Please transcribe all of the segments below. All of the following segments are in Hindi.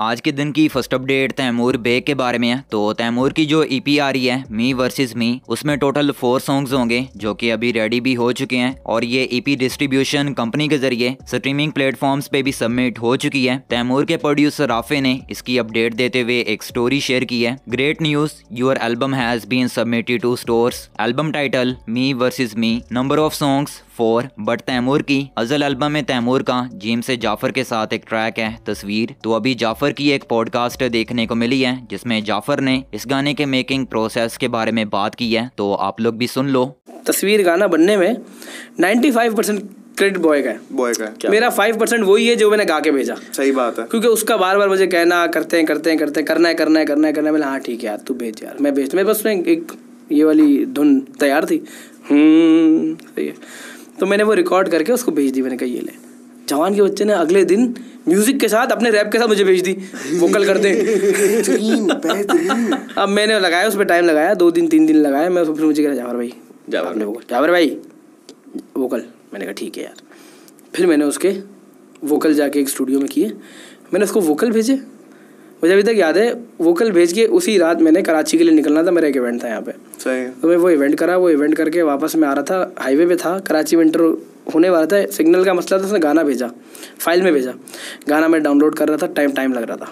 आज के दिन की फर्स्ट अपडेट तैमूर बे के बारे में है तो तैमूर की जो ईपी e आ रही है मी वर्सेस मी उसमें टोटल फोर सॉन्ग्स होंगे जो कि अभी रेडी भी हो चुके हैं और ये ईपी डिस्ट्रीब्यूशन कंपनी के जरिए स्ट्रीमिंग प्लेटफॉर्म्स पे भी सबमिट हो चुकी है तैमूर के प्रोड्यूसर राफे ने इसकी अपडेट देते हुए एक स्टोरी शेयर की है great news your album has been submitted to stores album title me versus me number of songs four but Taimur की अजल एल्बम में तैमूर का जीम से जाफर के साथ एक ट्रैक है तस्वीर तो अभी जाफर की एक पॉडकास्ट देखने को मिली है जिसमें जाफर ने इस गाने के मेकिंग प्रोसेस के बारे में बात की है तो आप लोग भी सुन लो तस्वीर गाना बनने में 95 परसेंट क्रेडिट बॉय का बॉय का मेरा फाइव परसेंट वही है जो मैंने गा के भेजा सही बात है क्योंकि उसका बार बार मुझे कहना करते हैं करते हैं करते हैं करना है करना है करना है करना है हाँ ठीक है यार तू भेज यार मैं भेज मेरे पास एक ये वाली धुन तैयार थी हम्म। सही है तो मैंने वो रिकॉर्ड करके उसको भेज दी मैंने कहा ये ले जवान के बच्चे ने अगले दिन म्यूजिक के साथ अपने रैप के साथ मुझे भेज दी वोकल कर दे अब मैंने लगाया उस पर टाइम लगाया दो दिन तीन दिन लगाया मैं फिर मुझे कह जावर भाई जावर ने वोकल जावर भाई वोकल मैंने कहा ठीक है यार फिर मैंने उसके वोकल जाके एक स्टूडियो में किए मैंने उसको वोकल भेजे मुझे अभी तक याद है वो कल भेज के उसी रात मैंने कराची के लिए निकलना था मेरा एक इवेंट था यहाँ पे सही तो मैं वो इवेंट करा वो इवेंट करके वापस मैं आ रहा था हाईवे पे था कराची विंटर होने वाला था सिग्नल का मसला था उसने गाना भेजा फाइल में भेजा गाना मैं डाउनलोड कर रहा था टाइम टाइम लग रहा था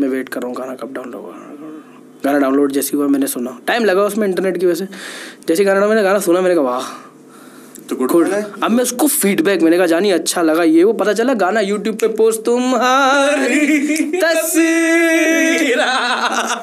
मैं वेट कर रहा हूँ गाना कब डाउनलोड होगा गाना डाउनलोड जैसे हुआ मैंने सुना टाइम लगा उसमें इंटरनेट की वजह से जैसे गाना मैंने गाना सुना मैंने कहा वाह तो गुड गुड अब मैं उसको फीडबैक मैंने कहा जानी अच्छा लगा ये वो पता चला गाना यूट्यूब पे पोस्ट तुम तस्वीर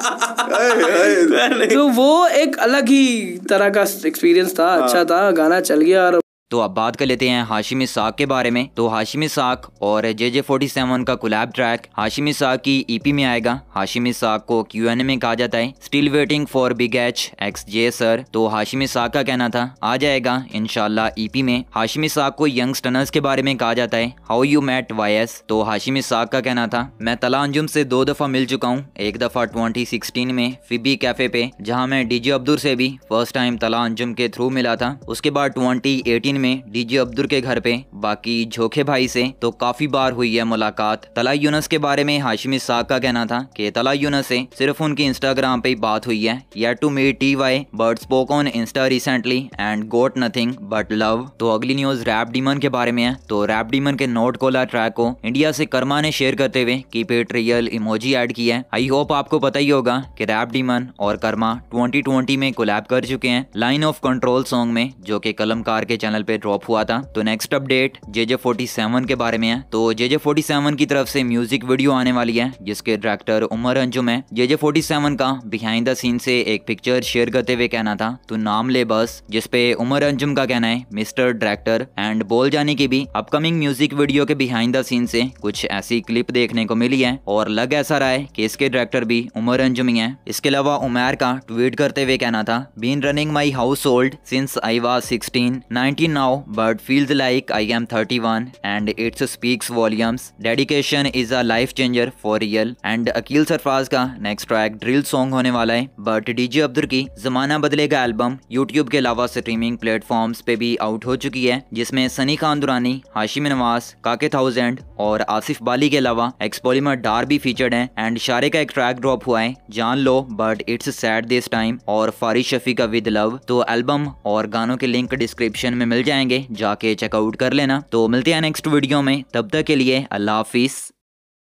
तो वो एक अलग ही तरह का एक्सपीरियंस था अच्छा हाँ। था गाना चल गया और तो अब बात कर लेते हैं हाशिम साख के बारे में तो हाशिम साख और जे जे फोर्टी सेवन का कुलैब ट्रैक हाशिम साक की ईपी e में आएगा हाशिम साख को क्यू एन ए में कहा जाता है still waiting for big H X J sir तो हाशिम साख का कहना था आ जाएगा इनशाला ईपी e में हाशिम साख को यंग स्टनर्स के बारे में कहा जाता है how you matt Y S तो हाशिम साख का कहना था मैं तला अंजुम से दो दफा मिल चुका हूँ एक दफा ट्वेंटी सिक्सटीन में फिबी कैफे पे जहाँ मैं डीजे अब्दुल से भी फर्स्ट टाइम तला अंजुम के थ्रू मिला था उसके बाद ट्वेंटी एटीन में डीजे अब्दुल के घर पे बाकी झोखे भाई से तो काफी बार हुई है मुलाकात तलाई यूनस के बारे में हाशिमी इसाक का कहना था कि तलाई यूनस से सिर्फ उनकी इंस्टाग्राम पे ही बात हुई है या to me T Y bird spoke on insta recently and got nothing but love तो अगली न्यूज रैप डीमन के बारे में है तो रैप डीमन के नोट कोला ट्रैक को इंडिया से कर्मा ने शेयर करते हुए की पेट रियल इमोजी एड किया है आई होप आपको पता ही होगा की रैप डीमन और कर्मा ट्वेंटी में कोलैब कर चुके हैं लाइन ऑफ कंट्रोल सॉन्ग में जो कि कलमकार के चैनल पे ड्रॉप हुआ था तो next update J J forty seven के बारे में है तो जे जे फोर्टी सेवन की तरफ से म्यूजिक वीडियो आने वाली है जिसके डायरेक्टर उमर अंजुम है जे जे फोर्टी सेवन का बिहाइंड द सीन से एक पिक्चर शेयर करते हुए कहना था तो नाम ले बस जिसपे उमर अंजुम का कहना है मिस्टर डायरेक्टर एंड बोल जाने की भी अपकमिंग म्यूजिक वीडियो के बिहाइंड द सीन से कुछ ऐसी क्लिप देखने को मिली है और लग ऐसा रहा है की इसके डायरेक्टर भी उमर अंजुम ही है इसके अलावा उमेर का ट्वीट करते हुए कहना था been running my household since I was sixteen nineteen now, but feels like I am 31 and it speaks volumes. Dedication is a life changer for real and Aqeel Sarfaraz का नेक्स्ट ट्रैक ड्रिल सॉन्ग होने वाला है बट डीजे अब्दुल की जमाना बदलेगा एल्बम यूट्यूब के अलावा स्ट्रीमिंग प्लेटफॉर्म्स पे भी आउट हो चुकी है जिसमें सनी खान दुरानी हाशिम नवाज काके थाउजेंड और आसिफ बाली के अलावा एक्सपोलिमर डार भी फीचर्ड है एंड शारे का एक ट्रैक ड्रॉप हुआ है जान लो but it's sad this time और फारिश शफी का विद लव तो एल्बम और गानों के लिंक डिस्क्रिप्शन में मिल मिल जाएंगे जाके चेकआउट कर लेना तो मिलते हैं नेक्स्ट वीडियो में तब तक के लिए अल्लाह हाफिज़